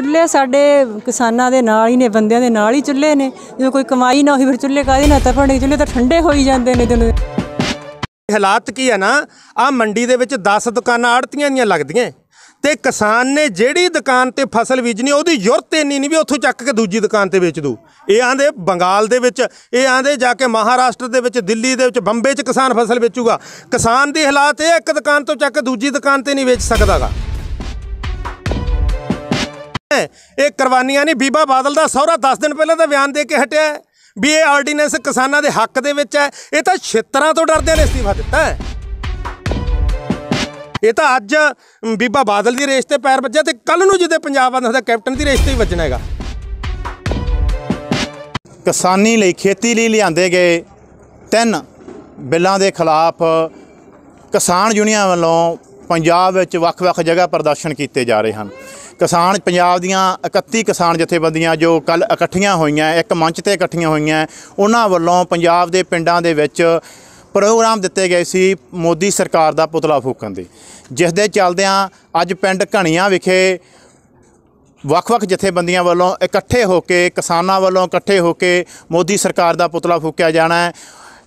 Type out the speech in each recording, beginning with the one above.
ਚੁੱਲ੍ਹੇ ਸਾਡੇ ਕਿਸਾਨਾਂ ਦੇ ਨਾਲ ਹੀ ਨੇ ਬੰਦਿਆਂ ਦੇ ਨਾਲ ਹੀ ਚੁੱਲ੍ਹੇ ਨੇ ਜਦੋਂ ਕੋਈ ਕਮਾਈ ਨਾ ਹੋਈ ਫਿਰ ਚੁੱਲ੍ਹੇ ਕਾਹਦੇ ਨਾਲ ਤਪਣਗੇ ਚੁੱਲ੍ਹੇ ਤਾਂ ਠੰਡੇ ਹੋਈ ਜਾਂਦੇ ਨੇ ਦਿਨ ਹਾਲਾਤ ਕੀ ਹੈ ਨਾ ਆ ਮੰਡੀ ਦੇ ਵਿੱਚ 10 ਦੁਕਾਨਾਂ ਆੜਤੀਆਂ ਦੀਆਂ ਲੱਗਦੀਆਂ ਤੇ ਕਿਸਾਨ ਨੇ ਜਿਹੜੀ ਦੁਕਾਨ ਤੇ ਫਸਲ ਵੇਚਣੀ ਉਹਦੀ ਯੁਰਤ ਇੰਨੀ ਨਹੀਂ ਵੀ ਉੱਥੋਂ ਚੱਕ ਕੇ ਦੂਜੀ ਦੁਕਾਨ ਤੇ ਵੇਚ ਦੂ ਇਹ ਆਂਦੇ ਬੰਗਾਲ ਦੇ ਵਿੱਚ ਇਹ ਆਂਦੇ ਜਾ ਕੇ ਮਹਾਰਾਸ਼ਟਰ ਦੇ ਵਿੱਚ ਦਿੱਲੀ ਦੇ ਵਿੱਚ ਬੰਬੇ 'ਚ ਕਿਸਾਨ ਫਸਲ ਵੇਚੂਗਾ ਕਿਸਾਨ ਦੀ ਹਾਲਾਤ ਇਹ ਇੱਕ ਦੁਕਾਨ ਤੋਂ ਚੱਕ ਦੂਜੀ ਦੁਕਾਨ ਤੇ ਨਹੀਂ ਵੇਚ ਸਕਦਾਗਾ ਇਹ ਕੁਰਬਾਨੀਆਂ ਨਹੀਂ ਬੀਬਾ ਬਾਦਲ ਦਾ ਸਹੁਰਾ 10 ਦਿਨ ਪਹਿਲਾਂ ਦਾ ਬਿਆਨ ਦੇ ਕੇ ਹਟਿਆ ਵੀ ਇਹ ਆਰਡੀਨੈਂਸ ਕਿਸਾਨਾਂ ਦੇ ਹੱਕ ਦੇ ਵਿੱਚ ਹੈ ਇਹ ਤਾਂ ਛੇਤਰਾਂ ਤੋਂ ਡਰਦੇ ਨੇ ਅਸਤੀਫਾ ਦਿੱਤਾ ਹੈ ਇਹ ਤਾਂ ਅੱਜ ਬੀਬਾ ਬਾਦਲ ਦੀ ਰੇਸ ਤੇ ਪੈਰ ਵੱਜਿਆ ਤੇ ਕੱਲ ਨੂੰ ਜਿੱਦੇ ਪੰਜਾਬ ਆਂਦਾ ਹੁੰਦਾ ਕੈਪਟਨ ਦੀ ਰੇਸ ਤੇ ਹੀ ਵੱਜਣਾ ਹੈਗਾ ਕਿਸਾਨੀ ਲਈ ਖੇਤੀ ਲਈ ਲਿਆਂਦੇ ਗਏ ਤਿੰਨ ਬਿੱਲਾਂ ਦੇ ਖਿਲਾਫ ਕਿਸਾਨ ਯੂਨੀਅਨ ਵੱਲੋਂ ਪੰਜਾਬ ਵਿੱਚ ਵੱਖ-ਵੱਖ ਜਗ੍ਹਾ ਪ੍ਰਦਰਸ਼ਨ ਕੀਤੇ ਜਾ ਰਹੇ ਹਨ ਕਿਸਾਨ ਪੰਜਾਬ ਦੀਆਂ 31 ਕਿਸਾਨ ਜਥੇਬੰਦੀਆਂ ਜੋ ਕੱਲ ਇਕੱਠੀਆਂ ਹੋਈਆਂ ਇੱਕ ਮੰਚ ਤੇ ਇਕੱਠੀਆਂ ਹੋਈਆਂ ਉਹਨਾਂ ਵੱਲੋਂ ਪੰਜਾਬ ਦੇ ਪਿੰਡਾਂ ਦੇ ਵਿੱਚ ਪ੍ਰੋਗਰਾਮ ਦਿੱਤੇ ਗਏ ਸੀ ਮੋਦੀ ਸਰਕਾਰ ਦਾ ਪੁਤਲਾ ਫੂਕਣ ਦੇ ਜਿਸ ਦੇ ਚੱਲਦਿਆਂ ਅੱਜ ਪਿੰਡ ਘਣੀਆਂ ਵਿਖੇ ਵੱਖ-ਵੱਖ ਜਥੇਬੰਦੀਆਂ ਵੱਲੋਂ ਇਕੱਠੇ ਹੋ ਕੇ ਕਿਸਾਨਾਂ ਵੱਲੋਂ ਇਕੱਠੇ ਹੋ ਕੇ ਮੋਦੀ ਸਰਕਾਰ ਦਾ ਪੁਤਲਾ ਫੂਕਿਆ ਜਾਣਾ ਹੈ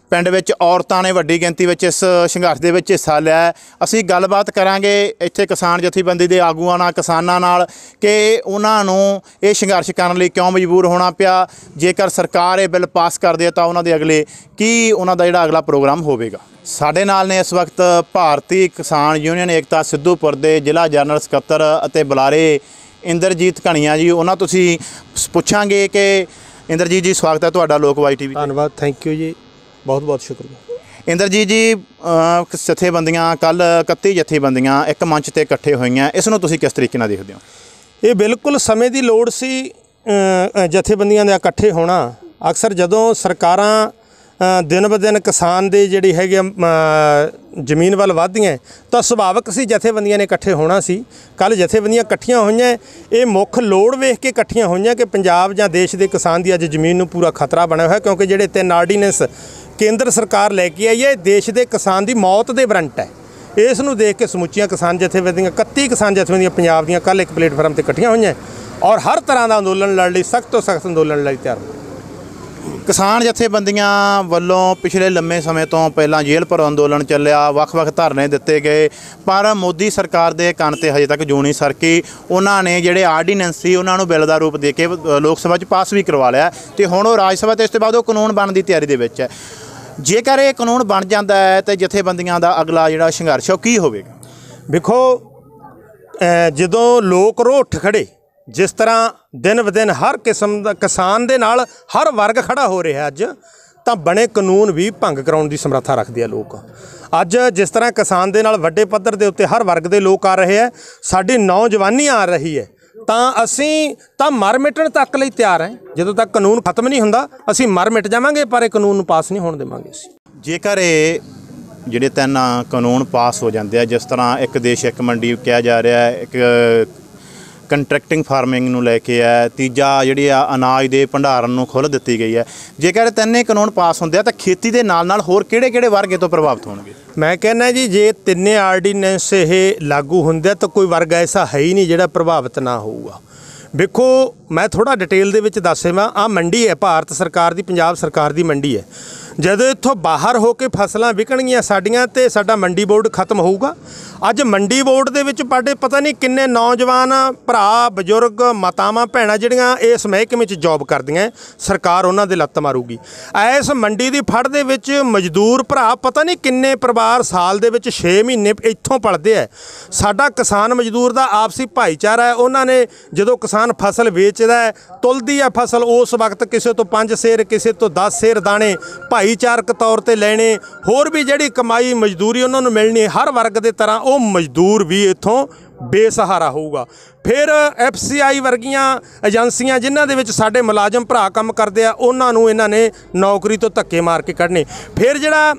ਪਿੰਡ ਵਿੱਚ ਔਰਤਾਂ ਨੇ ਵੱਡੀ ਗਿਣਤੀ ਵਿੱਚ ਇਸ ਸੰਘਰਸ਼ ਦੇ ਵਿੱਚ ਹਿੱਸਾ ਲਿਆ ਅਸੀਂ ਗੱਲਬਾਤ ਕਰਾਂਗੇ ਇੱਥੇ ਕਿਸਾਨ ਜਥੇਬੰਦੀ ਦੇ ਆਗੂਆਂ ਨਾਲ ਕਿਸਾਨਾਂ ਨਾਲ ਕਿ ਉਹਨਾਂ ਨੂੰ ਇਹ ਸੰਘਰਸ਼ ਕਰਨ ਲਈ ਕਿਉਂ ਮਜਬੂਰ ਹੋਣਾ ਪਿਆ ਜੇਕਰ ਸਰਕਾਰ ਇਹ ਬਿੱਲ ਪਾਸ ਕਰ ਦੇ ਤਾਂ ਉਹਨਾਂ ਦੇ ਅਗਲੇ ਕੀ ਉਹਨਾਂ ਦਾ ਜਿਹੜਾ ਅਗਲਾ ਪ੍ਰੋਗਰਾਮ ਹੋਵੇਗਾ ਸਾਡੇ ਨਾਲ ਨੇ ਇਸ ਵਕਤ ਭਾਰਤੀ ਕਿਸਾਨ ਯੂਨੀਅਨ ਏਕਤਾ ਸਿੱਧੂਪੁਰ ਦੇ ਜ਼ਿਲ੍ਹਾ ਜਨਰਲ ਸਕੱਤਰ ਅਤੇ ਬੁਲਾਰੇ ਇੰਦਰਜੀਤ ਘਣੀਆਂ ਜੀ ਉਹਨਾਂ ਤੁਸੀਂ ਪੁੱਛਾਂਗੇ ਕਿ ਇੰਦਰਜੀਤ ਜੀ ਸਵਾਗਤ ਹੈ ਤੁਹਾਡਾ ਲੋਕਵਾਈ ਟੀਵੀ ਧੰਨਵਾਦ ਥੈਂਕ ਯੂ ਜੀ ਬਹੁਤ ਬਹੁਤ ਸ਼ੁਕਰੀਆ ਇੰਦਰਜੀਤ ਜੀ ਅਹ, ਜਥੇਬੰਦੀਆਂ ਕੱਲ 31 ਜਥੇਬੰਦੀਆਂ ਇੱਕ ਮੰਚ ਤੇ ਇਕੱਠੇ ਹੋਈਆਂ ਇਸ ਨੂੰ ਤੁਸੀਂ ਕਿਸ ਤਰੀਕੇ ਨਾਲ ਦੇਖਦੇ ਹੋ ਇਹ ਬਿਲਕੁਲ ਸਮੇਂ ਦੀ ਲੋੜ ਸੀ ਅ, ਜਥੇਬੰਦੀਆਂ ਦਾ ਇਕੱਠੇ ਹੋਣਾ ਅਕਸਰ ਜਦੋਂ ਸਰਕਾਰਾਂ ਦਿਨ ਬ ਦਿਨ ਕਿਸਾਨ ਦੇ ਜਿਹੜੀ ਹੈਗੇ ਜ਼ਮੀਨ ਵੱਲ ਵਧਦੀਆਂ ਤਾਂ ਸੁਭਾਵਕ ਸੀ ਜਥੇਬੰਦੀਆਂ ਨੇ ਇਕੱਠੇ ਹੋਣਾ ਸੀ ਕੱਲ ਜਥੇਬੰਦੀਆਂ ਇਕੱਠੀਆਂ ਹੋਈਆਂ ਇਹ ਮੁੱਖ ਲੋੜ ਵੇਖ ਕੇ ਇਕੱਠੀਆਂ ਹੋਈਆਂ ਕਿ ਪੰਜਾਬ ਜਾਂ ਦੇਸ਼ ਦੇ ਕਿਸਾਨ ਦੀ ਅੱਜ ਜ਼ਮੀਨ ਨੂੰ ਪੂਰਾ ਖਤਰਾ ਬਣਿਆ ਹੋਇਆ ਕਿਉਂਕਿ ਜਿਹੜੇ ਤਿੰਨ ਆਰਡੀਨੈਂਸ ਕੇਂਦਰ ਸਰਕਾਰ ਲੈ ਕੇ ਆਈ ਹੈ ਇਹ ਦੇਸ਼ ਦੇ ਕਿਸਾਨ ਦੀ ਮੌਤ ਦੇ ਬਰੰਟ ਹੈ ਇਸ ਨੂੰ ਦੇਖ ਕੇ ਸਮੁੱਚੀਆਂ ਕਿਸਾਨ ਜਥੇਬੰਦੀਆਂ 31 ਕਿਸਾਨ ਜਥੇਬੰਦੀਆਂ ਪੰਜਾਬ ਦੀਆਂ ਕੱਲ ਇੱਕ ਪਲੇਟਫਾਰਮ ਤੇ ਇਕੱਠੀਆਂ ਹੋਈਆਂ ਔਰ ਹਰ ਤਰ੍ਹਾਂ ਦਾ ਅੰਦੋਲਨ ਲੜ ਲਈ ਸਖਤ ਤੋਂ ਸਖਤ ਅੰਦੋਲਨ ਲਈ ਤਿਆਰ ਕਿਸਾਨ ਜਥੇਬੰਦੀਆਂ ਵੱਲੋਂ ਪਿਛਲੇ ਲੰਮੇ ਸਮੇਂ ਤੋਂ ਪਹਿਲਾਂ ਜੇਲ੍ਹ ਪਰ ਅੰਦੋਲਨ ਚੱਲਿਆ ਵੱਖ-ਵੱਖ ਧਰਨੇ ਦਿੱਤੇ ਗਏ ਪਰ ਮੋਦੀ ਸਰਕਾਰ ਦੇ ਕੰਨ ਤੇ ਹਜੇ ਤੱਕ ਜੂਣੀ ਸਰਕੀ ਉਹਨਾਂ ਨੇ ਜਿਹੜੇ ਆਰਡੀਨੈਂਸ ਸੀ ਉਹਨਾਂ ਨੂੰ ਬਿੱਲ ਦਾ ਰੂਪ ਦੇ ਕੇ ਲੋਕ ਸਭਾ 'ਚ ਪਾਸ ਵੀ ਕਰਵਾ ਲਿਆ ਤੇ ਹੁਣ ਉਹ ਰਾਜ ਸਭਾ ਤੇ ਇਸ ਤੋਂ ਬਾਅਦ ਉਹ ਕਾਨੂੰਨ ਬਣਨ ਦੀ ਤਿਆਰੀ ਦੇ ਵਿੱਚ ਹੈ ਜੇਕਰ ਇਹ ਕਾਨੂੰਨ ਬਣ ਜਾਂਦਾ ਹੈ ਤੇ ਜਥੇਬੰਦੀਆਂ ਦਾ ਅਗਲਾ ਜਿਹੜਾ ਸੰਘਰਸ਼ ਉਹ ਕੀ ਹੋਵੇਗਾ ਵੇਖੋ ਜਦੋਂ ਲੋਕ ਰੋਠ ਖੜੇ ਜਿਸ ਤਰ੍ਹਾਂ ਦਿਨ ਵਦਿਨ ਹਰ ਕਿਸਮ ਦਾ ਕਿਸਾਨ ਦੇ ਨਾਲ ਹਰ ਵਰਗ ਖੜਾ ਹੋ ਰਿਹਾ ਅੱਜ ਤਾਂ ਬਣੇ ਕਾਨੂੰਨ ਵੀ ਭੰਗ ਕਰਾਉਣ ਦੀ ਸਮਰੱਥਾ ਰੱਖਦੇ ਆ ਲੋਕ ਅੱਜ ਜਿਸ ਤਰ੍ਹਾਂ ਕਿਸਾਨ ਦੇ ਨਾਲ ਵੱਡੇ ਪੱਧਰ ਦੇ ਉੱਤੇ ਹਰ ਵਰਗ ਦੇ ਲੋਕ ਆ ਰਹੇ ਆ ਸਾਡੀ ਨੌਜਵਾਨੀ ਆ ਰਹੀ ਹੈ ਤਾਂ ਅਸੀਂ ਤਾਂ ਮਰ ਮਿਟਣ ਤੱਕ ਲਈ ਤਿਆਰ ਹਾਂ ਜਦੋਂ ਤੱਕ ਕਾਨੂੰਨ ਖਤਮ ਨਹੀਂ ਹੁੰਦਾ ਅਸੀਂ ਮਰ ਮਿਟ ਜਾਵਾਂਗੇ ਪਰ ਇਹ ਕਾਨੂੰਨ ਨੂੰ ਪਾਸ ਨਹੀਂ ਹੋਣ ਦੇਵਾਂਗੇ ਅਸੀਂ ਜੇਕਰ ਇਹ ਜਿਹੜੇ ਤਿੰਨ ਕਾਨੂੰਨ ਪਾਸ ਹੋ ਜਾਂਦੇ ਆ ਜਿਸ ਤਰ੍ਹਾਂ ਇੱਕ ਦੇਸ਼ ਇੱਕ ਮੰਡੀ ਕਿਹਾ ਜਾ ਰਿਹਾ ਹੈ ਇੱਕ ਕੰਟਰੈਕਟਿੰਗ ਫਾਰਮਿੰਗ ਨੂੰ ਲੈ ਕੇ ਆ ਤੀਜਾ ਜਿਹੜੀ ਆ ਅਨਾਜ ਦੇ ਭੰਡਾਰਨ ਨੂੰ ਖੁੱਲ ਦਿੱਤੀ ਗਈ ਹੈ ਜੇਕਰ ਤਿੰਨੇ ਕਾਨੂੰਨ ਪਾਸ ਹੁੰਦੇ ਆ ਤਾਂ ਖੇਤੀ ਦੇ ਨਾਲ ਨਾਲ ਹੋਰ ਕਿਹੜੇ-ਕਿਹੜੇ ਵਰਗੇ ਤੋਂ ਪ੍ਰਭਾਵਿਤ ਹੋਣਗੇ ਮੈਂ ਕਹਿੰਦਾ ਜੀ ਜੇ ਤਿੰਨੇ ਆਰਡੀਨੈਂਸ ਇਹ ਲਾਗੂ ਹੁੰਦੇ ਤਾਂ ਕੋਈ ਵਰਗ ਐਸਾ ਹੈ ਹੀ ਨਹੀਂ ਜਿਹੜਾ ਪ੍ਰਭਾਵਿਤ ਨਾ ਹੋਊਗਾ ਵੇਖੋ ਮੈਂ ਥੋੜਾ ਡਿਟੇਲ ਦੇ ਵਿੱਚ ਦੱਸੇਵਾਂ ਆ ਮੰਡੀ ਹੈ ਭਾਰਤ ਸਰਕਾਰ ਦੀ ਪੰਜਾਬ ਸਰਕਾਰ ਦੀ ਮੰਡੀ ਹੈ ਜਦੋਂ ਇੱਥੋਂ ਬਾਹਰ ਹੋ ਕੇ ਫਸਲਾਂ ਵਿਕਣਗੀਆਂ ਸਾਡੀਆਂ ਤੇ ਸਾਡਾ ਮੰਡੀ ਬੋਰਡ ਖਤਮ ਹੋਊਗਾ ਅੱਜ ਮੰਡੀ ਬੋਰਡ ਦੇ ਵਿੱਚ ਪਾਡੇ ਪਤਾ ਨਹੀਂ ਕਿੰਨੇ ਨੌਜਵਾਨ ਭਰਾ ਬਜ਼ੁਰਗ ਮਾਤਾਵਾਂ ਭੈਣਾਂ ਜਿਹੜੀਆਂ ਇਸ ਮਹਿਕਮੇ ਵਿੱਚ ਜੌਬ ਕਰਦੀਆਂ ਸਰਕਾਰ ਉਹਨਾਂ ਦੇ ਲੱਤ ਮਾਰੂਗੀ ਐਸ ਮੰਡੀ ਦੀ ਫੜ ਦੇ ਵਿੱਚ ਮਜ਼ਦੂਰ ਭਰਾ ਪਤਾ ਨਹੀਂ ਕਿੰਨੇ ਪਰਿਵਾਰ ਸਾਲ ਦੇ ਵਿੱਚ 6 ਮਹੀਨੇ ਇੱਥੋਂ ਪੜਦੇ ਆ ਸਾਡਾ ਕਿਸਾਨ ਮਜ਼ਦੂਰ ਦਾ ਆਪਸੀ ਭਾਈਚਾਰਾ ਹੈ ਉਹਨਾਂ ਨੇ ਜਦੋਂ ਕਿਸਾਨ ਫਸਲ ਵੇਚ ਬਚਦਾ ਹੈ ਤੁਲਦੀ ਹੈ ਫਸਲ ਉਸ ਵਕਤ ਕਿਸੇ ਤੋਂ 5 ਸੇਰ ਕਿਸੇ ਤੋਂ 10 ਸੇਰ ਦਾਣੇ ਭਾਈਚਾਰਕ ਤੌਰ ਤੇ ਲੈਣੇ ਹੋਰ ਵੀ ਜਿਹੜੀ ਕਮਾਈ ਮਜ਼ਦੂਰੀ ਉਹਨਾਂ ਨੂੰ ਮਿਲਣੀ ਹਰ ਵਰਗ ਦੇ ਤਰ੍ਹਾਂ ਉਹ ਮਜ਼ਦੂਰ ਵੀ ਇੱਥੋਂ ਬੇਸਹਾਰਾ ਹੋਊਗਾ ਫਿਰ ਐਫਸੀਆਈ ਵਰਗੀਆਂ ਏਜੰਸੀਆਂ ਜਿਨ੍ਹਾਂ ਦੇ ਵਿੱਚ ਸਾਡੇ ਮੁਲਾਜ਼ਮ ਭਰਾ ਕੰਮ ਕਰਦੇ ਆ ਉਹਨਾਂ ਨੂੰ ਇਹਨਾਂ ਨੇ ਨੌਕਰੀ ਤੋਂ ਧੱਕੇ ਮਾਰ ਕੇ ਕੱਢਨੇ ਫਿਰ ਜਿਹੜਾ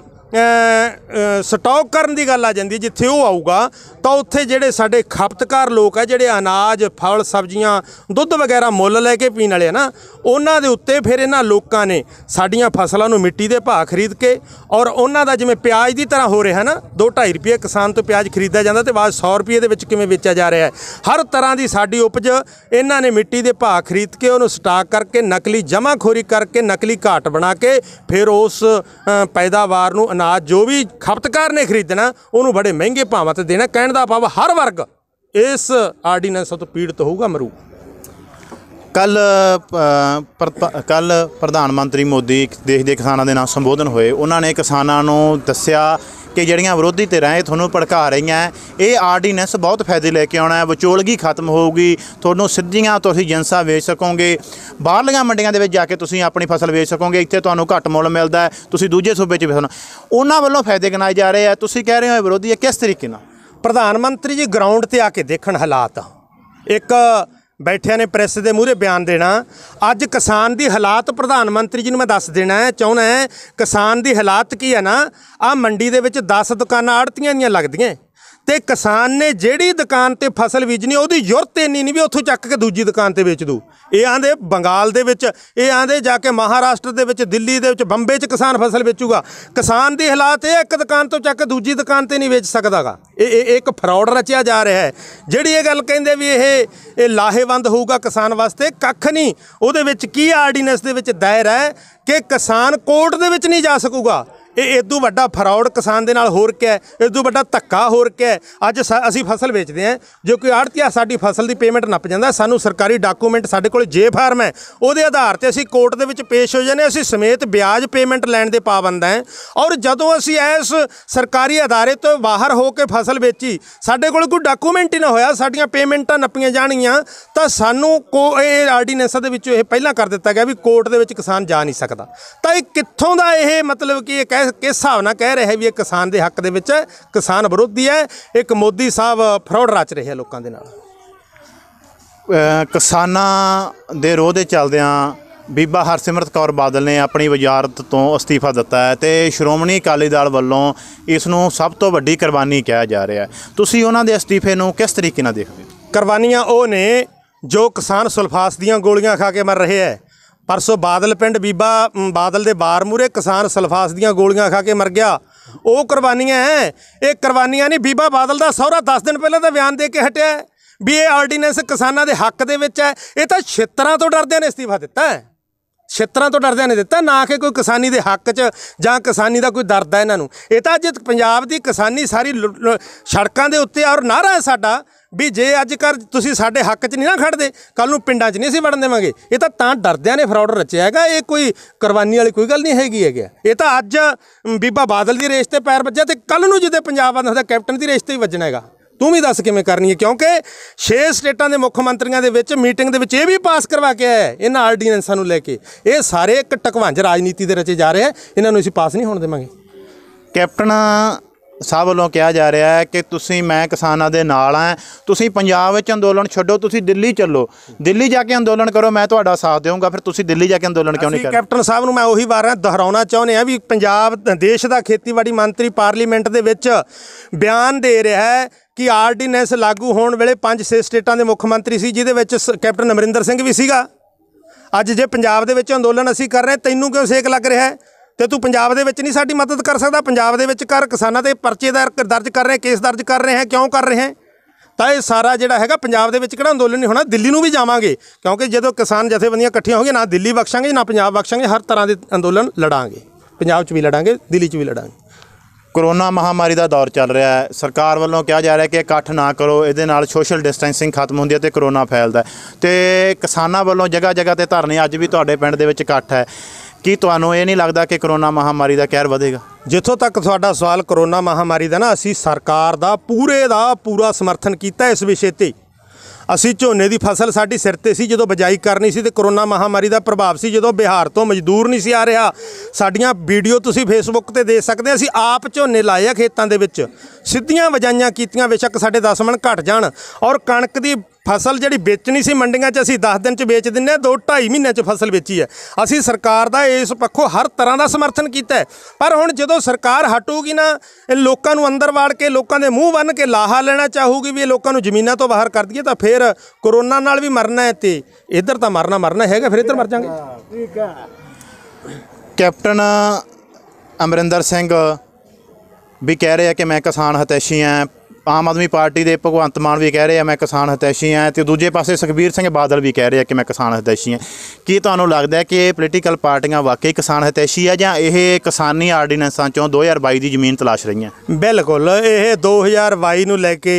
ਸਟਾਕ ਕਰਨ ਦੀ ਗੱਲ ਆ ਜਾਂਦੀ ਜਿੱਥੇ ਉਹ ਆਊਗਾ ਤਾਂ ਉੱਥੇ ਜਿਹੜੇ ਸਾਡੇ ਖਪਤਕਾਰ ਲੋਕ ਆ ਜਿਹੜੇ ਅਨਾਜ ਫਲ ਸਬਜ਼ੀਆਂ ਦੁੱਧ ਵਗੈਰਾ ਮੁੱਲ ਲੈ ਕੇ ਪੀਣ ਵਾਲੇ ਆ ਨਾ ਉਹਨਾਂ ਦੇ ਉੱਤੇ ਫਿਰ ਇਹਨਾਂ ਲੋਕਾਂ ਨੇ ਸਾਡੀਆਂ ਫਸਲਾਂ ਨੂੰ ਮਿੱਟੀ ਦੇ ਭਾਅ ਖਰੀਦ ਕੇ ਔਰ ਉਹਨਾਂ ਦਾ ਜਿਵੇਂ ਪਿਆਜ਼ ਦੀ ਤਰ੍ਹਾਂ ਹੋ ਰਿਹਾ ਨਾ 2.5 ਰੁਪਏ ਕਿਸਾਨ ਤੋਂ ਪਿਆਜ਼ ਖਰੀਦਿਆ ਜਾਂਦਾ ਤੇ ਬਾਅਦ 100 ਰੁਪਏ ਦੇ ਵਿੱਚ ਕਿਵੇਂ ਵੇਚਿਆ ਜਾ ਰਿਹਾ ਹੈ ਹਰ ਤਰ੍ਹਾਂ ਦੀ ਸਾਡੀ ਉਪਜ ਇਹਨਾਂ ਨੇ ਮਿੱਟੀ ਦੇ ਭਾਅ ਖਰੀਦ ਕੇ ਉਹਨੂੰ ਸਟਾਕ ਕਰਕੇ ਨਕਲੀ ਜਮਾਖੋਰੀ ਕਰਕੇ ਨਕਲੀ ਘਾਟ ਬਣਾ ਕੇ ਫਿਰ ਉਸ ਪੈਦਾਵਾਰ ਨੂੰ ਅਨਾਜ ਜੋ ਵੀ ਖਪਤਕਾਰ ਨੇ ਖਰੀਦਣਾ ਉਹਨੂੰ ਬੜੇ ਮਹਿੰਗੇ ਭਾਵਾਂ ਤੇ ਦੇਣਾ ਕਹਿਣ ਦਾ ਭਾਵ ਹਰ ਵਰਗ ਇਸ ਆਰਡੀਨੈਂਸ ਤੋਂ ਪੀੜਤ ਹੋਊਗਾ ਮਰੂ ਕੱਲ ਕੱਲ ਪ੍ਰਧਾਨ ਮੰਤਰੀ ਮੋਦੀ ਦੇਸ਼ ਦੇ ਕਿਸਾਨਾਂ ਦੇ ਨਾਲ ਸੰਬੋਧਨ ਹੋਏ ਉਹਨਾਂ ਨੇ ਕਿਸਾਨਾਂ ਨੂੰ ਦੱਸਿਆ ਕਿ ਜਿਹੜੀਆਂ ਵਿਰੋਧੀ ਧਿਰਾਂ ਇਹ ਤੁਹਾਨੂੰ ਭੜਕਾ ਰਹੀਆਂ ਇਹ ਆਰਡੀਨੈਂਸ ਬਹੁਤ ਫਾਇਦੇ ਲੈ ਕੇ ਆਉਣਾ ਹੈ ਵਿਚੋਲਗੀ ਖਤਮ ਹੋਊਗੀ ਤੁਹਾਨੂੰ ਸਿੱਧੀਆਂ ਤੁਸੀਂ ਜਨਸਾ ਵੇਚ ਸਕੋਗੇ ਬਾਹਰਲੀਆਂ ਮੰਡੀਆਂ ਦੇ ਵਿੱਚ ਜਾ ਕੇ ਤੁਸੀਂ ਆਪਣੀ ਫਸਲ ਵੇਚ ਸਕੋਗੇ ਇੱਥੇ ਤੁਹਾਨੂੰ ਘੱਟ ਮੁੱਲ ਮਿਲਦਾ ਤੁਸੀਂ ਦੂਜੇ ਸੂਬੇ 'ਚ ਵੇਚਣਾ ਉਹਨਾਂ ਵੱਲੋਂ ਫਾਇਦੇ ਗਿਣਾਏ ਜਾ ਰਹੇ ਆ ਤੁਸੀਂ ਕਹਿ ਰਹੇ ਹੋ ਵਿਰੋਧੀ ਕਿਸ ਤਰੀਕੇ ਨਾਲ ਪ੍ਰਧਾਨ ਮੰਤਰੀ ਜੀ ਗਰਾਊਂਡ ਤੇ ਆ ਕੇ ਦੇਖਣ ਹਾਲਾਤ ਇੱਕ ਬੈਠਿਆਂ ਨੇ ਪ੍ਰੈਸ ਦੇ ਮੂਹਰੇ ਬਿਆਨ ਦੇਣਾ ਅੱਜ ਕਿਸਾਨ ਦੀ ਹਾਲਾਤ ਪ੍ਰਧਾਨ ਮੰਤਰੀ ਜੀ ਨੂੰ ਮੈਂ ਦੱਸ ਦੇਣਾ ਹੈ ਚਾਹੁੰਦਾ ਹੈ ਕਿਸਾਨ ਦੀ ਹਾਲਾਤ ਕੀ ਹੈ ਨਾ ਆ ਮੰਡੀ ਦੇ ਵਿੱਚ 10 ਦੁਕਾਨਾਂ ਆੜਤੀਆਂ ਦੀਆਂ ਲੱਗਦੀਆਂ ਤੇ ਕਿਸਾਨ ਨੇ ਜਿਹੜੀ ਦੁਕਾਨ ਤੇ ਫਸਲ ਵੇਚਣੀ ਉਹਦੀ ਯੁਰਤ ਇੰਨੀ ਨਹੀਂ ਵੀ ਉੱਥੋਂ ਚੱਕ ਕੇ ਦੂਜੀ ਦੁਕਾਨ ਤੇ ਵੇਚ ਦੂ ਇਹ ਆਂਦੇ ਬੰਗਾਲ ਦੇ ਵਿੱਚ ਇਹ ਆਂਦੇ ਜਾ ਕੇ ਮਹਾਰਾਸ਼ਟਰ ਦੇ ਵਿੱਚ ਦਿੱਲੀ ਦੇ ਵਿੱਚ ਬੰਬੇ 'ਚ ਕਿਸਾਨ ਫਸਲ ਵੇਚੂਗਾ ਕਿਸਾਨ ਦੀ ਹਾਲਾਤ ਇਹ ਇੱਕ ਦੁਕਾਨ ਤੋਂ ਚੱਕ ਦੂਜੀ ਦੁਕਾਨ ਤੇ ਨਹੀਂ ਵੇਚ ਸਕਦਾਗਾ ਇਹ ਇੱਕ ਫਰਾਡ ਰਚਿਆ ਜਾ ਰਿਹਾ ਹੈ ਜਿਹੜੀ ਇਹ ਗੱਲ ਕਹਿੰਦੇ ਵੀ ਇਹ ਇਹ ਲਾਹੇਵੰਦ ਹੋਊਗਾ ਕਿਸਾਨ ਵਾਸਤੇ ਕੱਖ ਨਹੀਂ ਉਹਦੇ ਵਿੱਚ ਕੀ ਆਰਡੀਨੈਂਸ ਦੇ ਵਿੱਚ ਦਾਇਰ ਹੈ ਕਿ ਕਿਸਾਨ ਕੋਰਟ ਦੇ ਵਿੱਚ ਨਹੀਂ ਜਾ ਸਕੂਗਾ ਇਹ ਤੋਂ ਵੱਡਾ ਫਰਾਡ ਕਿਸਾਨ ਦੇ ਨਾਲ ਹੋਰ ਕਿਆ ਤੋਂ ਵੱਡਾ ਧੱਕਾ ਹੋਰ ਕਿਆ ਅੱਜ ਅਸੀਂ ਫਸਲ ਵੇਚਦੇ ਆਂ ਜੋ ਕੋਈ ਆੜਤੀਆ ਸਾਡੀ ਫਸਲ ਦੀ ਪੇਮੈਂਟ ਨੱਪ ਜਾਂਦਾ ਸਾਨੂੰ ਸਰਕਾਰੀ ਡਾਕੂਮੈਂਟ ਸਾਡੇ ਕੋਲ ਜੇ ਫਾਰਮ ਹੈ ਉਹਦੇ ਆਧਾਰ ਤੇ ਅਸੀਂ ਕੋਰਟ ਦੇ ਵਿੱਚ ਪੇਸ਼ ਹੋ ਜਾਂਦੇ ਅਸੀਂ ਸਮੇਤ ਵਿਆਜ ਪੇਮੈਂਟ ਲੈਣ ਦੇ ਪਾਬੰਦ ਆਂ ਔਰ ਜਦੋਂ ਅਸੀਂ ਇਸ ਸਰਕਾਰੀ ਅਦਾਰੇ ਤੋਂ ਬਾਹਰ ਹੋ ਕੇ ਫਸਲ ਵੇਚੀ ਸਾਡੇ ਕੋਲ ਕੋਈ ਡਾਕੂਮੈਂਟ ਹੀ ਨਾ ਹੋਇਆ ਸਾਡੀਆਂ ਪੇਮੈਂਟਾਂ ਨੱਪੀਆਂ ਜਾਣੀਆਂ ਤਾਂ ਸਾਨੂੰ ਕੋ ਇਹ ਆਰਡੀਨੈਂਸ ਦੇ ਵਿੱਚ ਇਹ ਪਹਿਲਾਂ ਕਰ ਦਿੱਤਾ ਗਿਆ ਵੀ ਕੋਰਟ ਦੇ ਵਿੱਚ ਕਿਸਾਨ ਜਾ ਨਹੀਂ ਸਕਦਾ ਤਾਂ ਇਹ ਕਿੱਥੋਂ ਦਾ ਇਹ ਮਤਲਬ ਕਿ ਇਹ ਕਹਿ ਕਿਸ ਹਿਸਾਬ ਨਾਲ ਕਹਿ ਰਿਹਾ ਵੀ ਇਹ ਕਿਸਾਨ ਦੇ ਹੱਕ ਦੇ ਵਿੱਚ ਕਿਸਾਨ ਵਿਰੋਧੀ ਹੈ ਇੱਕ ਮੋਦੀ ਸਾਹਿਬ ਫਰੋਡ ਰਚ ਰਹੇ ਲੋਕਾਂ ਦੇ ਨਾਲ ਕਿਸਾਨਾਂ ਦੇ ਰੋਹ ਦੇ ਚੱਲਦਿਆਂ ਬੀਬਾ ਹਰਸਿਮਰਤ ਕੌਰ ਬਾਦਲ ਨੇ ਆਪਣੀ ਵਜ਼ਾਰਤ ਤੋਂ ਅਸਤੀਫਾ ਦਿੱਤਾ ਹੈ ਤੇ ਸ਼੍ਰੋਮਣੀ ਅਕਾਲੀ ਦਲ ਵੱਲੋਂ ਇਸ ਨੂੰ ਸਭ ਤੋਂ ਵੱਡੀ ਕੁਰਬਾਨੀ ਕਿਹਾ ਜਾ ਰਿਹਾ ਹੈ ਤੁਸੀਂ ਉਹਨਾਂ ਦੇ ਅਸਤੀਫੇ ਨੂੰ ਕਿਸ ਤਰੀਕੇ ਨਾਲ ਦੇਖਦੇ ਹੋ ਕੁਰਬਾਨੀਆਂ ਉਹ ਨੇ ਜੋ ਕਿਸਾਨ ਸਲਫਾਸ ਦੀਆਂ ਗੋਲੀਆਂ ਖਾ ਕੇ ਮਰ ਰਹੇ ਹੈ ਪਰਸੋ ਬਾਦਲ ਪਿੰਡ ਬੀਬਾ ਬਾਦਲ ਦੇ ਬਾਰ ਮੂਰੇ ਕਿਸਾਨ ਸਲਫਾਸ ਦੀਆਂ ਗੋਲੀਆਂ ਖਾ ਕੇ ਮਰ ਗਿਆ ਉਹ ਕੁਰਬਾਨੀਆਂ ਐ ਇਹ ਕੁਰਬਾਨੀਆਂ ਨਹੀਂ ਬੀਬਾ ਬਾਦਲ ਦਾ ਸਹੁਰਾ 10 ਦਿਨ ਪਹਿਲਾਂ ਤਾਂ ਬਿਆਨ ਦੇ ਕੇ ਹਟਿਆ ਵੀ ਇਹ ਆਰਡੀਨੈਂਸ ਕਿਸਾਨਾਂ ਦੇ ਹੱਕ ਦੇ ਵਿੱਚ ਹੈ ਇਹ ਤਾਂ ਛੇਤਰਾਂ ਤੋਂ ਡਰਦਿਆਂ ਨੇ ਅਸਤੀਫਾ ਦਿੱਤਾ ਹੈ ਛੇਤਰਾਂ ਤੋਂ ਡਰਦਿਆਂ ਨੇ ਦਿੱਤਾ ਨਾ ਕਿ ਕੋਈ ਕਿਸਾਨੀ ਦੇ ਹੱਕ 'ਚ ਜਾਂ ਕਿਸਾਨੀ ਦਾ ਕੋਈ ਦਰਦ ਹੈ ਇਹਨਾਂ ਨੂੰ ਇਹ ਤਾਂ ਅੱਜ ਪੰਜਾਬ ਦੀ ਕਿਸਾਨੀ ਸਾਰੀ ਸੜਕਾਂ ਦੇ ਉੱਤੇ ਔਰ ਨਾਰਾ ਹੈ ਸਾਡਾ ਵੀ ਜੇ ਅੱਜ ਕਰ ਤੁਸੀਂ ਸਾਡੇ ਹੱਕ 'ਚ ਨਹੀਂ ਨਾ ਖੜਦੇ ਕੱਲ ਨੂੰ ਪਿੰਡਾਂ 'ਚ ਨਹੀਂ ਅਸੀਂ ਵੜਨ ਦੇਵਾਂਗੇ ਇਹ ਤਾਂ ਤਾਂ ਡਰਦਿਆਂ ਨੇ ਫਰਾਡ ਰਚਿਆ ਹੈਗਾ ਇਹ ਕੋਈ ਕੁਰਬਾਨੀ ਵਾਲੀ ਕੋਈ ਗੱਲ ਨਹੀਂ ਹੈਗੀ ਹੈਗਾ ਇਹ ਤਾਂ ਅੱਜ ਬੀਬਾ ਬਾਦਲ ਦੀ ਰੇਸ ਤੇ ਪੈਰ ਵੱਜਿਆ ਤੇ ਕੱਲ ਨੂੰ ਜਿੱਦੇ ਪੰਜਾਬ ਦਾ ਹੁੰਦਾ ਕੈਪਟਨ ਦੀ ਰੇਸ ਤੇ ਹੀ ਵੱਜਣਾ ਹੈਗਾ ਤੂੰ ਵੀ ਦੱਸ ਕਿਵੇਂ ਕਰਨੀ ਹੈ ਕਿਉਂਕਿ 6 ਸਟੇਟਾਂ ਦੇ ਮੁੱਖ ਮੰਤਰੀਆਂ ਦੇ ਵਿੱਚ ਮੀਟਿੰਗ ਦੇ ਵਿੱਚ ਇਹ ਵੀ ਪਾਸ ਕਰਵਾ ਕੇ ਆਇਆ ਇਹਨਾਂ ਆਰਡੀਨੈਂਸਾਂ ਨੂੰ ਲੈ ਕੇ ਇਹ ਸਾਰੇ ਇੱਕ ਟਕਵਾਂਜ ਰਾਜਨੀਤੀ ਦੇ ਰਚੇ ਜਾ ਰਹੇ ਆ ਇਹਨਾਂ ਨੂੰ ਅਸੀਂ ਪਾਸ ਨਹੀਂ ਹੋਣ ਦੇਵਾਂਗੇ ਕੈਪਟਨ ਸਾਹਿਬ ਵੱਲੋਂ ਕਿਹਾ ਜਾ ਰਿਹਾ ਹੈ ਕਿ ਤੁਸੀਂ ਮੈਂ ਕਿਸਾਨਾਂ ਦੇ ਨਾਲ ਆ ਤੁਸੀਂ ਪੰਜਾਬ ਵਿੱਚ ਅੰਦੋਲਨ ਛੱਡੋ ਤੁਸੀਂ ਦਿੱਲੀ ਚੱਲੋ ਦਿੱਲੀ ਜਾ ਕੇ ਅੰਦੋਲਨ ਕਰੋ ਮੈਂ ਤੁਹਾਡਾ ਸਾਥ ਦੇਵਾਂਗਾ ਫਿਰ ਤੁਸੀਂ ਦਿੱਲੀ ਜਾ ਕੇ ਅੰਦੋਲਨ ਕਿਉਂ ਨਹੀਂ ਕਰਦੇ ਕੈਪਟਨ ਸਾਹਿਬ ਨੂੰ ਮੈਂ ਉਹੀ ਵਾਰ ਰਿਹਾ ਦੁਹਰਾਉਣਾ ਚਾਹੁੰਦੇ ਆ ਵੀ ਪੰਜਾਬ ਦੇਸ਼ ਦਾ ਖੇਤੀਬਾੜੀ ਮੰਤਰੀ ਪਾਰਲੀਮੈਂਟ ਦੇ ਵਿੱਚ ਬਿਆਨ ਦੇ ਰਿਹਾ ਹੈ ਕਿ ਆਰਡੀਨੈਂਸ ਲਾਗੂ ਹੋਣ ਵੇਲੇ ਪੰਜ ਸੇ ਸਟੇਟਾਂ ਦੇ ਮੁੱਖ ਮੰਤਰੀ ਸੀ ਜਿਹਦੇ ਵਿੱਚ ਕੈਪਟਨ ਅਮਰਿੰਦਰ ਸਿੰਘ ਵੀ ਸੀਗਾ ਅੱਜ ਜੇ ਪੰਜਾਬ ਦੇ ਵਿੱਚ ਅੰਦੋਲਨ ਅਸੀਂ ਕਰ ਰਹੇ ਤੈਨੂੰ ਕਿਉਂ ਸੇਕ ਲੱਗ ਰਿਹਾ ਹੈ ਤੇ ਤੂੰ ਪੰਜਾਬ ਦੇ ਵਿੱਚ ਨਹੀਂ ਸਾਡੀ ਮਦਦ ਕਰ ਸਕਦਾ ਪੰਜਾਬ ਦੇ ਵਿੱਚ ਕਰ ਕਿਸਾਨਾਂ ਤੇ ਪਰਚੇ ਦਰਜ ਕਰ ਰਹੇ ਕੇਸ ਦਰਜ ਕਰ ਰਹੇ ਹੈ ਕਿਉਂ ਕਰ ਰਹੇ ਹੈ ਤਾਂ ਇਹ ਸਾਰਾ ਜਿਹੜਾ ਹੈਗਾ ਪੰਜਾਬ ਦੇ ਵਿੱਚ ਕਿਹੜਾ ਅੰਦੋਲਨ ਨਹੀਂ ਹੋਣਾ ਦਿੱਲੀ ਨੂੰ ਵੀ ਜਾਵਾਂਗੇ ਕਿਉਂਕਿ ਜਦੋਂ ਕਿਸਾਨ ਜਥੇਬੰਦੀਆਂ ਇਕੱਠੀਆਂ ਹੋਣਗੀਆਂ ਨਾ ਦਿੱਲੀ ਬਖਸ਼ਾਂਗੇ ਨਾ ਪੰਜਾਬ ਬਖਸ਼ਾਂਗੇ ਹਰ ਤਰ੍ਹਾਂ ਦੇ ਅੰਦੋਲਨ ਲੜਾਂਗੇ ਪੰਜਾਬ 'ਚ ਵੀ ਲੜਾਂਗੇ ਦਿੱਲੀ 'ਚ ਵੀ ਲੜਾਂਗੇ ਕਰੋਨਾ ਮਹਾਮਾਰੀ ਦਾ ਦੌਰ ਚੱਲ ਰਿਹਾ ਹੈ ਸਰਕਾਰ ਵੱਲੋਂ ਕਿਹਾ ਜਾ ਰਿਹਾ ਕਿ ਇਕੱਠ ਨਾ ਕਰੋ ਇਹਦੇ ਨਾਲ ਸੋਸ਼ਲ ਡਿਸਟੈਂਸਿੰਗ ਖਤਮ ਹੁੰਦੀ ਹੈ ਤੇ ਕਰੋਨਾ ਫੈਲਦਾ ਤੇ ਕਿਸਾਨਾਂ ਵੱਲੋਂ ਜਗ੍ਹਾ ਜਗ੍ਹਾ ਤੇ ਧਰਨੇ ਅੱਜ ਵੀ ਤੁਹਾਡੇ ਪਿੰਡ ਦੇ ਵਿੱਚ ਇਕੱਠ ਹੈ ਕੀ ਤੁਹਾਨੂੰ ਇਹ ਨਹੀਂ ਲੱਗਦਾ ਕਿ ਕਰੋਨਾ ਮਹਾਮਾਰੀ ਦਾ ਕਹਿਰ ਵਧੇਗਾ ਜਿੱਥੋਂ ਤੱਕ ਤੁਹਾਡਾ ਸਵਾਲ ਕਰੋਨਾ ਮਹਾਮਾਰੀ ਦਾ ਨਾ ਅਸੀਂ ਸਰਕਾਰ ਦਾ ਪੂਰੇ ਦਾ ਪੂਰਾ ਸਮਰਥਨ ਕੀਤਾ ਇਸ ਵਿਸ਼ੇ ਤੇ ਅਸੀਂ ਝੋਨੇ ਦੀ ਫਸਲ ਸਾਡੀ ਸਿਰ ਤੇ ਸੀ ਜਦੋਂ ਬਜਾਈ ਕਰਨੀ ਸੀ ਤੇ ਕਰੋਨਾ ਮਹਾਮਾਰੀ ਦਾ ਪ੍ਰਭਾਵ ਸੀ ਜਦੋਂ ਬਿਹਾਰ ਤੋਂ ਮਜ਼ਦੂਰ ਨਹੀਂ ਸੀ ਆ ਰਿਹਾ ਸਾਡੀਆਂ ਵੀਡੀਓ ਤੁਸੀਂ ਫੇਸਬੁੱਕ ਤੇ ਦੇਖ ਸਕਦੇ ਅਸੀਂ ਆਪ ਝੋਨੇ ਲਾਏ ਆ ਖੇਤਾਂ ਦੇ ਵਿੱਚ ਸਿੱਧੀਆਂ ਵਜਾਈਆਂ ਕੀਤੀਆਂ ਬੇਸ਼ੱਕ ਸਾਡੇ 10 ਮਣ ਘਟ ਜਾਣ ਔਰ ਕਣਕ ਦੀ ਫਸਲ ਜਿਹੜੀ ਵੇਚਣੀ ਸੀ ਮੰਡੀਆਂ 'ਚ ਅਸੀਂ 10 ਦਿਨ 'ਚ ਵੇਚ ਦਿੰਨੇ ਆ 2 2.5 ਮਹੀਨੇ 'ਚ ਫਸਲ ਵੇਚੀ ਹੈ ਅਸੀਂ ਸਰਕਾਰ ਦਾ ਇਸ ਪੱਖੋਂ ਹਰ ਤਰ੍ਹਾਂ ਦਾ ਸਮਰਥਨ ਕੀਤਾ ਪਰ ਹੁਣ ਜਦੋਂ ਸਰਕਾਰ ਹਟੂਗੀ ਨਾ ਲੋਕਾਂ ਨੂੰ ਅੰਦਰ ਵਾੜ ਕੇ ਲੋਕਾਂ ਦੇ ਮੂੰਹ ਬੰਨ ਕੇ ਲਾਹਾ ਲੈਣਾ ਚਾਹੂਗੀ ਵੀ ਇਹ ਲੋਕਾਂ ਨੂੰ ਜ਼ਮੀਨਾਂ ਤੋਂ ਬਾਹਰ ਕਰ ਦਈਏ ਤਾਂ ਫਿਰ ਕਰੋਨਾ ਨਾਲ ਵੀ ਮਰਨਾ ਹੈ ਤੇ ਇੱਧਰ ਤਾਂ ਮਰਨਾ ਮਰਨਾ ਹੈਗਾ ਫਿਰ ਇੱਧਰ ਮਰ ਜਾਾਂਗੇ ਠੀਕ ਹੈ ਕੈਪਟਨ ਅਮਰਿੰਦਰ ਸਿੰਘ ਵੀ ਕਹਿ ਰਿਹਾ ਕਿ ਮੈਂ ਕਿਸਾਨ ਹਤੈਸ਼ੀ ਆ ਆਮ ਆਦਮੀ ਪਾਰਟੀ ਦੇ ਭਗਵੰਤ ਮਾਨ ਵੀ ਕਹਿ ਰਹੇ ਆ ਮੈਂ ਕਿਸਾਨ ਹਿਤੈਸ਼ੀ ਆ ਤੇ ਦੂਜੇ ਪਾਸੇ ਸੁਖਬੀਰ ਸਿੰਘ ਬਾਦਲ ਵੀ ਕਹਿ ਰਹੇ ਆ ਕਿ ਮੈਂ ਕਿਸਾਨ ਹਿਤੈਸ਼ੀ ਆ ਕੀ ਤੁਹਾਨੂੰ ਲੱਗਦਾ ਕਿ ਇਹ ਪੋਲੀਟੀਕਲ ਪਾਰਟੀਆਂ ਵਾਕਈ ਕਿਸਾਨ ਹਿਤੈਸ਼ੀ ਆ ਜਾਂ ਇਹ ਕਿਸਾਨੀ ਆਰਡੀਨੈਂਸਾਂ ਚੋਂ 2022 ਦੀ ਜ਼ਮੀਨ ਤਲਾਸ਼ ਰਹੀਆਂ ਬਿਲਕੁਲ ਇਹ 2022 ਨੂੰ ਲੈ ਕੇ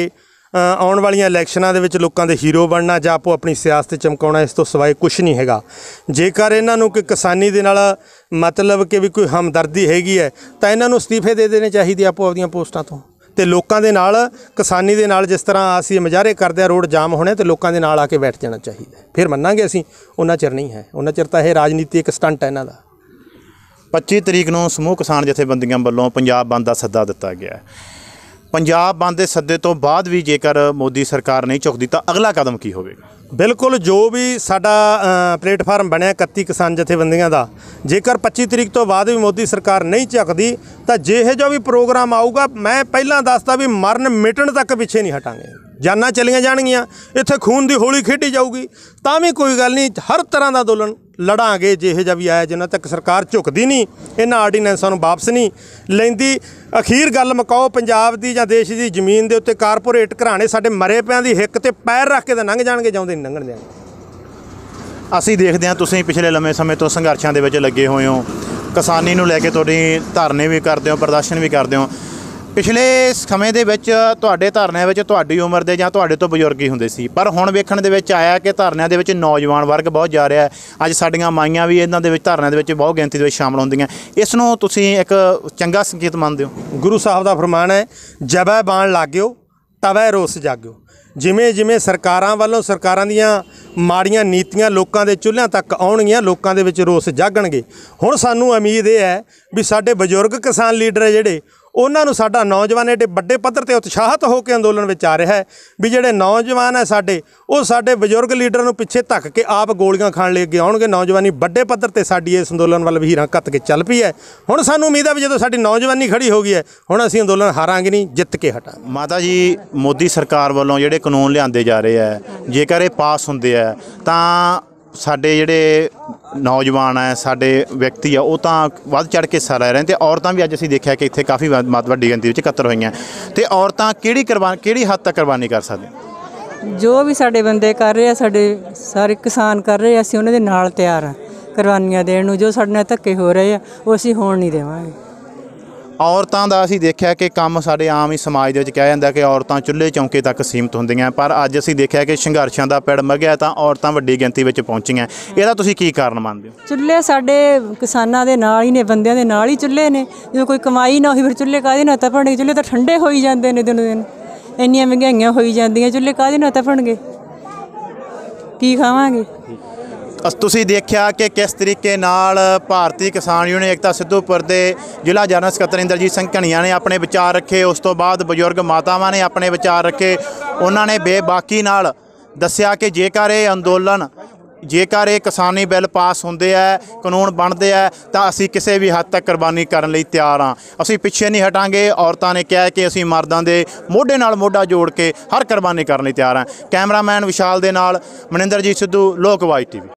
ਆਉਣ ਵਾਲੀਆਂ ਇਲੈਕਸ਼ਨਾਂ ਦੇ ਵਿੱਚ ਲੋਕਾਂ ਦੇ ਹੀਰੋ ਬਣਨਾ ਜਾਂ ਆਪੋ ਆਪਣੀ ਸਿਆਸਤ ਚਮਕਾਉਣਾ ਇਸ ਤੋਂ ਸਿਵਾਏ ਕੁਝ ਨਹੀਂ ਹੈਗਾ ਜੇਕਰ ਇਹਨਾਂ ਨੂੰ ਕਿ ਕਿਸਾਨੀ ਦੇ ਨਾਲ ਮਤਲਬ ਕਿ ਵੀ ਕੋਈ ਹਮਦਰਦੀ ਹੈਗੀ ਹੈ ਤਾਂ ਇਹਨਾਂ ਨੂੰ ਅਸਤੀਫੇ ਦੇ ਦੇਣੇ ਚਾਹੀਦੇ ਆਪੋ ਆਪਣੀਆਂ ਪੋਸਟਾਂ ਤੋਂ ਤੇ ਲੋਕਾਂ ਦੇ ਨਾਲ ਕਿਸਾਨੀ ਦੇ ਨਾਲ ਜਿਸ ਤਰ੍ਹਾਂ ਅਸੀਂ ਮਜਾਰੇ ਕਰਦੇ ਆ ਰੋਡ ਜਾਮ ਹੋਣੇ ਤੇ ਲੋਕਾਂ ਦੇ ਨਾਲ ਆ ਕੇ ਬੈਠ ਜਾਣਾ ਚਾਹੀਦਾ ਫਿਰ ਮੰਨਾਂਗੇ ਅਸੀਂ ਉਹਨਾਂ ਚਿਰ ਨਹੀਂ ਹੈ ਉਹਨਾਂ ਚਿਰ ਤਾਂ ਇਹ ਰਾਜਨੀਤੀ ਇੱਕ ਸਟੰਟ ਹੈ ਇਹਨਾਂ ਦਾ 25 ਤਰੀਕ ਨੂੰ ਸਮੂਹ ਕਿਸਾਨ ਜਥੇਬੰਦੀਆਂ ਵੱਲੋਂ ਪੰਜਾਬ ਬੰਦ ਦਾ ਸੱਦਾ ਦਿੱਤਾ ਗਿਆ ਹੈ ਪੰਜਾਬ ਬੰਦ ਦੇ ਸੱਦੇ ਤੋਂ ਬਾਅਦ ਵੀ ਜੇਕਰ ਮੋਦੀ ਸਰਕਾਰ ਨਹੀਂ ਚੁੱਕਦੀ ਤਾਂ ਅਗਲਾ ਕਦਮ ਕੀ ਹੋਵੇਗਾ ਬਿਲਕੁਲ ਜੋ ਵੀ ਸਾਡਾ ਪਲੇਟਫਾਰਮ ਬਣਿਆ 31 ਕਿਸਾਨ ਜਥੇਬੰਦੀਆਂ ਦਾ ਜੇਕਰ 25 ਤਰੀਕ ਤੋਂ ਬਾਅਦ ਵੀ ਮੋਦੀ ਸਰਕਾਰ ਨਹੀਂ ਚੱਕਦੀ ਤਾਂ ਜਿਹੇ ਜੋ ਵੀ ਪ੍ਰੋਗਰਾਮ ਆਊਗਾ ਮੈਂ ਪਹਿਲਾਂ ਦੱਸਦਾ ਵੀ ਮਰਨ ਮਿਟਣ ਤੱਕ ਪਿੱਛੇ ਨਹੀਂ ਹਟਾਂਗੇ ਜਾਨਾਂ ਚਲੀਆਂ ਜਾਣਗੀਆਂ ਇੱਥੇ ਖੂਨ ਦੀ ਹੋਲੀ ਖੇਡੀ ਜਾਊਗੀ ਤਾਂ ਵੀ ਕੋਈ ਗੱਲ ਨਹੀਂ ਹਰ ਤਰ੍ਹਾਂ ਦਾ ਅੰਦੋਲਨ ਲੜਾਂਗੇ ਜਿਹੇ ਜਿਹਾ ਵੀ ਆਇਆ ਜਿੰਨਾ ਤੱਕ ਸਰਕਾਰ ਝੁਕਦੀ ਨਹੀਂ ਇਹਨਾਂ ਆਰਡੀਨੈਂਸਾਂ ਨੂੰ ਵਾਪਸ ਨਹੀਂ ਲੈਂਦੀ ਅਖੀਰ ਗੱਲ ਮਕਾਓ ਪੰਜਾਬ ਦੀ ਜਾਂ ਦੇਸ਼ ਦੀ ਜ਼ਮੀਨ ਦੇ ਉੱਤੇ ਕਾਰਪੋਰੇਟ ਘਰਾਣੇ ਸਾਡੇ ਮਰੇ ਪਿਆਂ ਦੀ ਹਿੱਕ ਤੇ ਪੈਰ ਰੱਖ ਕੇ ਤਾਂ ਲੰਘ ਜਾਣਗੇ ਜਾਂਦੇ ਨਹੀਂ ਲੰਘਣ ਦੇਣਗੇ ਅਸੀਂ ਦੇਖਦੇ ਹਾਂ ਤੁਸੀਂ ਪਿਛਲੇ ਲੰਮੇ ਸਮੇਂ ਤੋਂ ਸੰਘਰਸ਼ਾਂ ਦੇ ਵਿੱਚ ਲੱਗੇ ਹੋਏ ਹੋ ਕਿਸਾਨੀ ਨੂੰ ਲੈ ਕੇ ਤੁਹਾਡੀ ਧਰਨੇ ਵੀ ਕਰਦੇ ਹੋ ਪ੍ਰਦਰਸ਼ਨ ਵੀ ਕਰਦੇ ਹੋ ਪਿਛਲੇ ਸਮੇਂ ਦੇ ਵਿੱਚ ਤੁਹਾਡੇ ਧਰਨਿਆਂ ਵਿੱਚ ਤੁਹਾਡੀ ਉਮਰ ਦੇ ਜਾਂ ਤੁਹਾਡੇ ਤੋਂ ਬਜ਼ੁਰਗ ਹੀ ਹੁੰਦੇ ਸੀ ਪਰ ਹੁਣ ਵੇਖਣ ਦੇ ਵਿੱਚ ਆਇਆ ਕਿ ਧਰਨਿਆਂ ਦੇ ਵਿੱਚ ਨੌਜਵਾਨ ਵਰਗ ਬਹੁਤ ਜਾ ਰਿਹਾ ਹੈ ਅੱਜ ਸਾਡੀਆਂ ਮਾਈਆਂ ਵੀ ਇਹਨਾਂ ਦੇ ਵਿੱਚ ਧਰਨਿਆਂ ਦੇ ਵਿੱਚ ਬਹੁਤ ਗਿਣਤੀ ਦੇ ਵਿੱਚ ਸ਼ਾਮਲ ਹੁੰਦੀਆਂ ਇਸ ਨੂੰ ਤੁਸੀਂ ਇੱਕ ਚੰਗਾ ਸੰਕੇਤ ਮੰਨਦੇ ਹੋ ਗੁਰੂ ਸਾਹਿਬ ਦਾ ਫਰਮਾਨ ਹੈ ਜਬੈ ਬਾਣ ਲਾਗਿਓ ਤਵੈ ਰੋਸ ਜਾਗਿਓ ਜਿਵੇਂ ਜਿਵੇਂ ਸਰਕਾਰਾਂ ਵੱਲੋਂ ਸਰਕਾਰਾਂ ਦੀਆਂ ਮਾੜੀਆਂ ਨੀਤੀਆਂ ਲੋਕਾਂ ਦੇ ਚੁੱਲ੍ਹਿਆਂ ਤੱਕ ਆਉਣਗੀਆਂ ਲੋਕਾਂ ਦੇ ਵਿੱਚ ਰੋਸ ਜਾਗਣਗੇ ਹੁਣ ਸਾਨੂੰ ਉਮੀਦ ਇਹ ਹੈ ਵੀ ਸਾਡੇ ਬਜ਼ੁਰਗ ਕਿਸਾਨ ਲੀਡਰ ਜਿਹੜੇ ਉਹਨਾਂ ਨੂੰ ਸਾਡਾ ਨੌਜਵਾਨ ਏਡੇ ਵੱਡੇ ਪੱਧਰ ਤੇ ਉਤਸ਼ਾਹਤ ਹੋ ਕੇ ਅੰਦੋਲਨ ਵਿੱਚ ਆ ਰਿਹਾ ਹੈ ਵੀ ਜਿਹੜੇ ਨੌਜਵਾਨ ਹੈ ਸਾਡੇ ਉਹ ਸਾਡੇ ਬਜ਼ੁਰਗ ਲੀਡਰਾਂ ਨੂੰ ਪਿੱਛੇ ਧੱਕ ਕੇ ਆਪ ਗੋਲੀਆਂ ਖਾਣ ਲਈ ਅੱਗੇ ਆਉਣਗੇ ਨੌਜਵਾਨੀ ਵੱਡੇ ਪੱਧਰ ਤੇ ਸਾਡੀ ਇਸ ਅੰਦੋਲਨ ਵੱਲ ਵਹੀਰਾਂ ਕੱਤ ਕੇ ਚੱਲ ਪਈ ਹੈ ਹੁਣ ਸਾਨੂੰ ਉਮੀਦ ਹੈ ਵੀ ਜਦੋਂ ਸਾਡੀ ਨੌਜਵਾਨੀ ਖੜੀ ਹੋ ਗਈ ਹੈ ਹੁਣ ਅਸੀਂ ਅੰਦੋਲਨ ਹਾਰਾਂਗੇ ਨਹੀਂ ਜਿੱਤ ਕੇ ਹਟਾਂਗੇ ਮਾਤਾ ਜੀ ਮੋਦੀ ਸਰਕਾਰ ਵੱਲੋਂ ਜਿਹੜੇ ਕਾਨੂੰਨ ਲਿਆਂਦੇ ਜਾ ਰਹੇ ਆ ਜੇਕਰ ਇਹ ਪਾਸ ਹੁੰਦੇ ਆ ਤਾਂ ਸਾਡੇ ਜਿਹੜੇ ਨੌਜਵਾਨ ਆ ਸਾਡੇ ਵਿਅਕਤੀ ਆ ਉਹ ਤਾਂ ਵੱਧ ਚੜ ਕੇ ਹਿੱਸਾ ਰਹੇ ਨੇ ਤੇ ਔਰਤਾਂ ਵੀ ਅੱਜ ਅਸੀਂ ਦੇਖਿਆ ਕਿ ਇੱਥੇ ਕਾਫੀ ਮਾਤ ਵੱਡੀ ਗਿਣਤੀ ਵਿੱਚ ਇਕੱਤਰ ਹੋਈਆਂ ਤੇ ਔਰਤਾਂ ਕਿਹੜੀ ਕੁਰਬਾਨ ਕਿਹੜੀ ਹੱਦ ਤੱਕ ਕੁਰਬਾਨੀ ਕਰ ਸਕਦੇ ਜੋ ਵੀ ਸਾਡੇ ਬੰਦੇ ਕਰ ਰਹੇ ਆ ਸਾਡੇ ਸਾਰੇ ਕਿਸਾਨ ਕਰ ਰਹੇ ਆ ਅਸੀਂ ਉਹਨਾਂ ਦੇ ਨਾਲ ਤਿਆਰ ਆ ਕੁਰਬਾਨੀਆਂ ਦੇਣ ਨੂੰ ਜੋ ਸਾਡੇ ਨਾਲ ਧੱਕੇ ਹੋ ਰਹੇ ਆ ਉਹ ਅਸੀਂ ਹੋਣ ਨਹੀਂ ਦੇਵਾਂਗੇ ਔਰਤਾਂ ਦਾ ਅਸੀਂ ਦੇਖਿਆ ਕਿ ਕੰਮ ਸਾਡੇ ਆਮ ਹੀ ਸਮਾਜ ਦੇ ਵਿੱਚ ਕਿਹਾ ਜਾਂਦਾ ਕਿ ਔਰਤਾਂ ਚੁੱਲ੍ਹੇ ਚੌਂਕੇ ਤੱਕ ਸੀਮਤ ਹੁੰਦੀਆਂ ਪਰ ਅੱਜ ਅਸੀਂ ਦੇਖਿਆ ਕਿ ਸੰਘਰਸ਼ਾਂ ਦਾ ਪੜ ਮਗਿਆ ਤਾਂ ਔਰਤਾਂ ਵੱਡੀ ਗਿਣਤੀ ਵਿੱਚ ਪਹੁੰਚੀਆਂ ਇਹਦਾ ਤੁਸੀਂ ਕੀ ਕਾਰਨ ਮੰਨਦੇ ਹੋ ਚੁੱਲ੍ਹੇ ਸਾਡੇ ਕਿਸਾਨਾਂ ਦੇ ਨਾਲ ਹੀ ਨੇ ਬੰਦਿਆਂ ਦੇ ਨਾਲ ਹੀ ਚੁੱਲ੍ਹੇ ਨੇ ਜਦੋਂ ਕੋਈ ਕਮਾਈ ਨਾ ਹੋਈ ਫਿਰ ਚੁੱਲ੍ਹੇ ਕਾਹਦੇ ਨਾਲ ਤਪਣਗੇ ਚੁੱਲ੍ਹੇ ਤਾਂ ਠੰਡੇ ਹੋਈ ਜਾਂਦੇ ਨੇ ਦਿਨੋ ਦਿਨ ਇੰਨੀਆਂ ਮਹਿੰਗਾਈਆਂ ਹੋਈ ਜਾਂਦੀਆਂ ਚੁੱਲ੍ਹੇ ਕਾਹਦੇ ਨਾਲ ਤਪਣਗੇ ਕੀ ਖਾਵਾਂਗੇ ਤੁਸੀਂ ਦੇਖਿਆ ਕਿ ਕਿਸ ਤਰੀਕੇ ਨਾਲ ਭਾਰਤੀ ਕਿਸਾਨ ਯੂਨੀਅਨ ਏਕਤਾ ਸਿੱਧੂਪੁਰ ਦੇ ਜ਼ਿਲ੍ਹਾ ਜਨਰਲ ਸਕੱਤਰ ਇੰਦਰਜੀਤ ਸਿੰਘ ਘਣੀਆਂ ਨੇ ਆਪਣੇ ਵਿਚਾਰ ਰੱਖੇ ਉਸ ਤੋਂ ਬਾਅਦ ਬਜ਼ੁਰਗ ਮਾਤਾਵਾਂ ਨੇ ਆਪਣੇ ਵਿਚਾਰ ਰੱਖੇ ਉਹਨਾਂ ਨੇ ਬੇਬਾਕੀ ਨਾਲ ਦੱਸਿਆ ਕਿ ਜੇਕਰ ਇਹ ਅੰਦੋਲਨ ਜੇਕਰ ਇਹ ਕਿਸਾਨੀ ਬਿੱਲ ਪਾਸ ਹੁੰਦੇ ਆ ਕਾਨੂੰਨ ਬਣਦੇ ਆ ਤਾਂ ਅਸੀਂ ਕਿਸੇ ਵੀ ਹੱਦ ਤੱਕ ਕੁਰਬਾਨੀ ਕਰਨ ਲਈ ਤਿਆਰ ਆ ਅਸੀਂ ਪਿੱਛੇ ਨਹੀਂ ਹਟਾਂਗੇ ਔਰਤਾਂ ਨੇ ਕਿਹਾ ਕਿ ਅਸੀਂ ਮਰਦਾਂ ਦੇ ਮੋਢੇ ਨਾਲ ਮੋਢਾ ਜੋੜ ਕੇ ਹਰ ਕੁਰਬਾਨੀ ਕਰਨ ਲਈ ਤਿਆਰ ਆ ਕੈਮਰਾਮੈਨ ਵਿਸ਼ਾਲ ਦੇ ਨਾਲ ਮਨਿੰਦਰਜੀਤ ਸਿੱਧੂ ਲੋਕ ਵਾਈ ਟੀਵੀ